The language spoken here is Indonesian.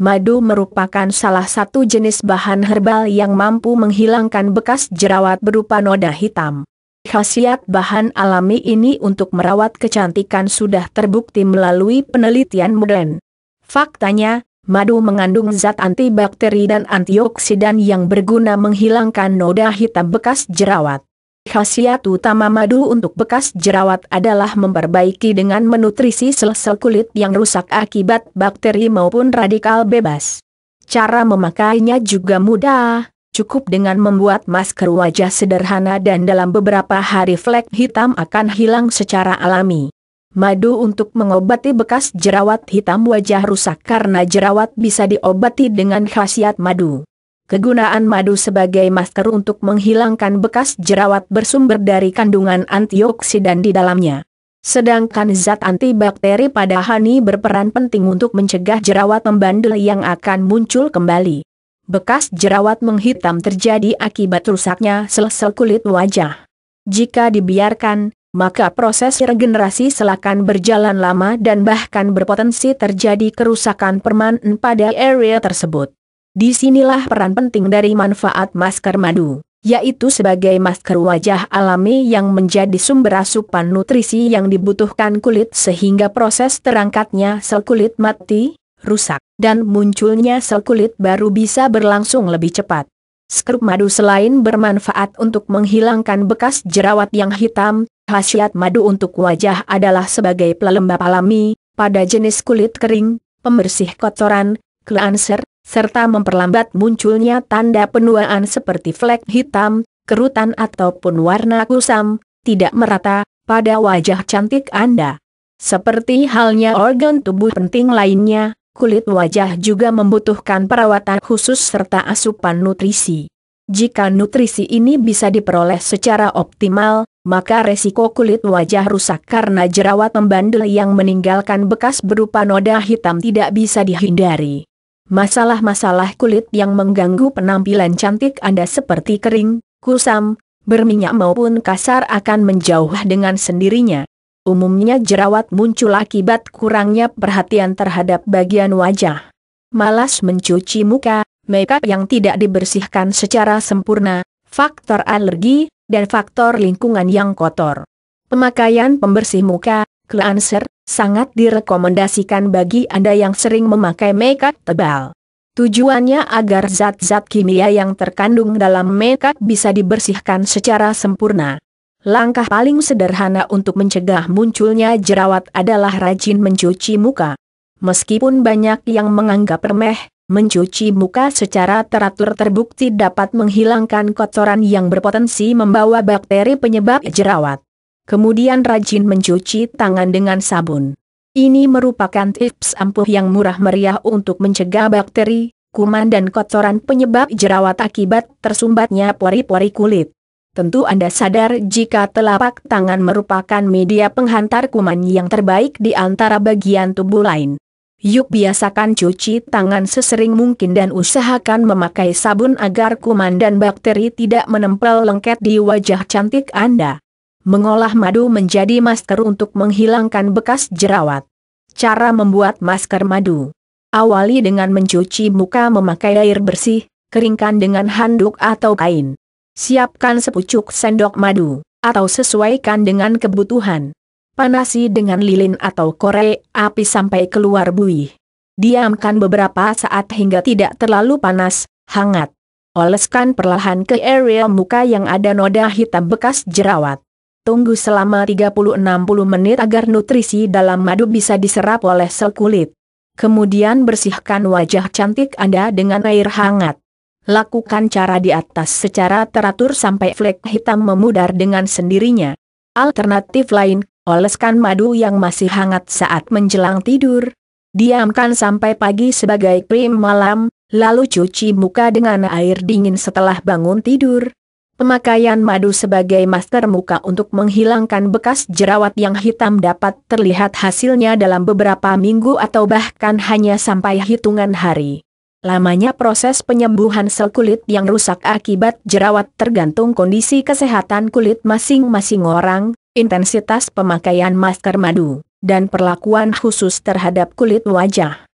madu merupakan salah satu jenis bahan herbal yang mampu menghilangkan bekas jerawat berupa noda hitam. Khasiat bahan alami ini untuk merawat kecantikan sudah terbukti melalui penelitian modern. Faktanya, madu mengandung zat antibakteri dan antioksidan yang berguna menghilangkan noda hitam bekas jerawat. Khasiat utama madu untuk bekas jerawat adalah memperbaiki dengan menutrisi sel-sel kulit yang rusak akibat bakteri maupun radikal bebas. Cara memakainya juga mudah, cukup dengan membuat masker wajah sederhana dan dalam beberapa hari flek hitam akan hilang secara alami. Madu untuk mengobati bekas jerawat hitam wajah rusak karena jerawat bisa diobati dengan khasiat madu. Kegunaan madu sebagai masker untuk menghilangkan bekas jerawat bersumber dari kandungan antioksidan di dalamnya. Sedangkan zat antibakteri pada honey berperan penting untuk mencegah jerawat membandel yang akan muncul kembali. Bekas jerawat menghitam terjadi akibat rusaknya sel-sel kulit wajah. Jika dibiarkan, maka proses regenerasi selakan berjalan lama dan bahkan berpotensi terjadi kerusakan permanen pada area tersebut. Disinilah peran penting dari manfaat masker madu, yaitu sebagai masker wajah alami yang menjadi sumber asupan nutrisi yang dibutuhkan kulit sehingga proses terangkatnya sel kulit mati, rusak, dan munculnya sel kulit baru bisa berlangsung lebih cepat. Skrup madu selain bermanfaat untuk menghilangkan bekas jerawat yang hitam, khasiat madu untuk wajah adalah sebagai pelembab alami, pada jenis kulit kering, pembersih kotoran, kleanser, serta memperlambat munculnya tanda penuaan seperti flek hitam, kerutan ataupun warna kusam, tidak merata, pada wajah cantik Anda. Seperti halnya organ tubuh penting lainnya, kulit wajah juga membutuhkan perawatan khusus serta asupan nutrisi. Jika nutrisi ini bisa diperoleh secara optimal, maka resiko kulit wajah rusak karena jerawat membandel yang meninggalkan bekas berupa noda hitam tidak bisa dihindari. Masalah-masalah kulit yang mengganggu penampilan cantik Anda seperti kering, kusam, berminyak maupun kasar akan menjauh dengan sendirinya. Umumnya jerawat muncul akibat kurangnya perhatian terhadap bagian wajah. Malas mencuci muka, makeup yang tidak dibersihkan secara sempurna, faktor alergi, dan faktor lingkungan yang kotor. Pemakaian pembersih muka, Cleanser, sangat direkomendasikan bagi Anda yang sering memakai makeup tebal. Tujuannya agar zat-zat kimia yang terkandung dalam makeup bisa dibersihkan secara sempurna. Langkah paling sederhana untuk mencegah munculnya jerawat adalah rajin mencuci muka. Meskipun banyak yang menganggap remeh, mencuci muka secara teratur terbukti dapat menghilangkan kotoran yang berpotensi membawa bakteri penyebab jerawat kemudian rajin mencuci tangan dengan sabun. Ini merupakan tips ampuh yang murah meriah untuk mencegah bakteri, kuman dan kotoran penyebab jerawat akibat tersumbatnya pori-pori kulit. Tentu Anda sadar jika telapak tangan merupakan media penghantar kuman yang terbaik di antara bagian tubuh lain. Yuk biasakan cuci tangan sesering mungkin dan usahakan memakai sabun agar kuman dan bakteri tidak menempel lengket di wajah cantik Anda. Mengolah madu menjadi masker untuk menghilangkan bekas jerawat. Cara membuat masker madu. Awali dengan mencuci muka memakai air bersih, keringkan dengan handuk atau kain. Siapkan sepucuk sendok madu, atau sesuaikan dengan kebutuhan. Panasi dengan lilin atau korek api sampai keluar buih. Diamkan beberapa saat hingga tidak terlalu panas, hangat. Oleskan perlahan ke area muka yang ada noda hitam bekas jerawat tunggu selama 30-60 menit agar nutrisi dalam madu bisa diserap oleh sel kulit. Kemudian bersihkan wajah cantik Anda dengan air hangat. Lakukan cara di atas secara teratur sampai flek hitam memudar dengan sendirinya. Alternatif lain, oleskan madu yang masih hangat saat menjelang tidur. Diamkan sampai pagi sebagai krim malam, lalu cuci muka dengan air dingin setelah bangun tidur. Pemakaian madu sebagai master muka untuk menghilangkan bekas jerawat yang hitam dapat terlihat hasilnya dalam beberapa minggu atau bahkan hanya sampai hitungan hari. Lamanya proses penyembuhan sel kulit yang rusak akibat jerawat tergantung kondisi kesehatan kulit masing-masing orang, intensitas pemakaian masker madu, dan perlakuan khusus terhadap kulit wajah.